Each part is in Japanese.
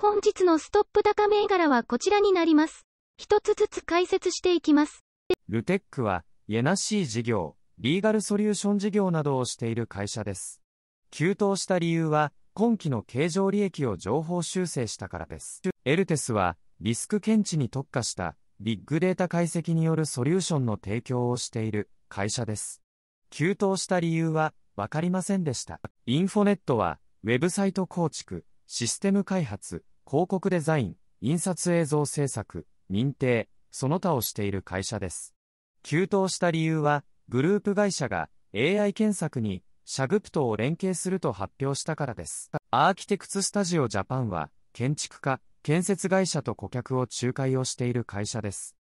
本日のストップ高銘柄はこちらになります。一つずつ解説していきます。ルテックは、エナシー事業、リーガルソリューション事業などをしている会社です。急騰した理由は、今期の経常利益を情報修正したからです。エルテスは、リスク検知に特化した、ビッグデータ解析によるソリューションの提供をしている会社です。急騰した理由は、わかりませんでした。インフォネットは、ウェブサイト構築、システム開発、広告デザイン、印刷映像制作、認定、その他をしている会社です。急騰した理由は、グループ会社が AI 検索にシャグプトを連携すると発表したからです。アーキテクツスタジオジャパンは、建築家、建設会社と顧客を仲介をしている会社です。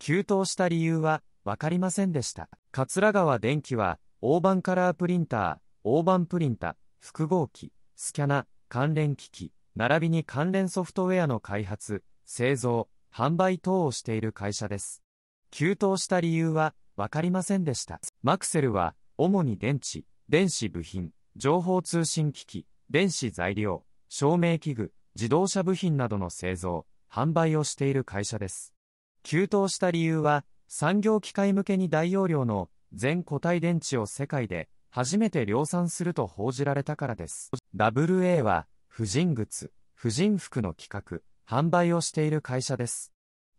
急騰した理由は、わかりませんでした。桂川電機は、大盤カラープリンター、大盤プリンタ、複合機、スキャナ、関連機器、並びに関連ソフトウェアの開発、製造、販売等をしている会社です。急騰した理由は分かりませんでした。マクセルは、主に電池、電子部品、情報通信機器、電子材料、照明器具、自動車部品などの製造、販売をしている会社です。急騰した理由は、産業機械向けに大容量の全固体電池を世界で初めて量産すると報じられたからです。WA は、婦人靴、婦人服の企画、販売をしている会社です。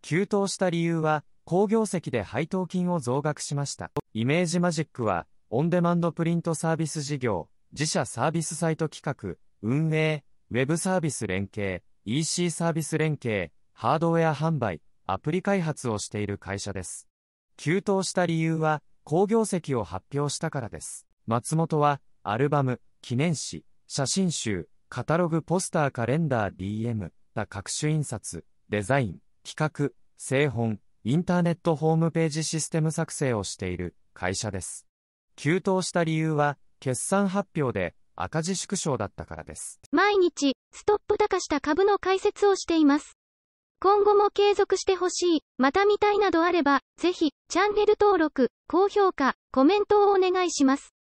急騰した理由は、工業績で配当金を増額しました。イメージマジックは、オンデマンドプリントサービス事業、自社サービスサイト企画、運営、ウェブサービス連携、EC サービス連携、ハードウェア販売、アプリ開発をしている会社です。急騰した理由は、工業績を発表したからです。松本は、アルバム、記念誌、写真集、カタログポスターカレンダー DM だ各種印刷デザイン企画製本インターネットホームページシステム作成をしている会社です急騰した理由は決算発表で赤字縮小だったからです毎日ストップ高した株の解説をしています今後も継続してほしい、また見たいなどあれば、ぜひ、チャンネル登録、高評価、コメントをお願いします。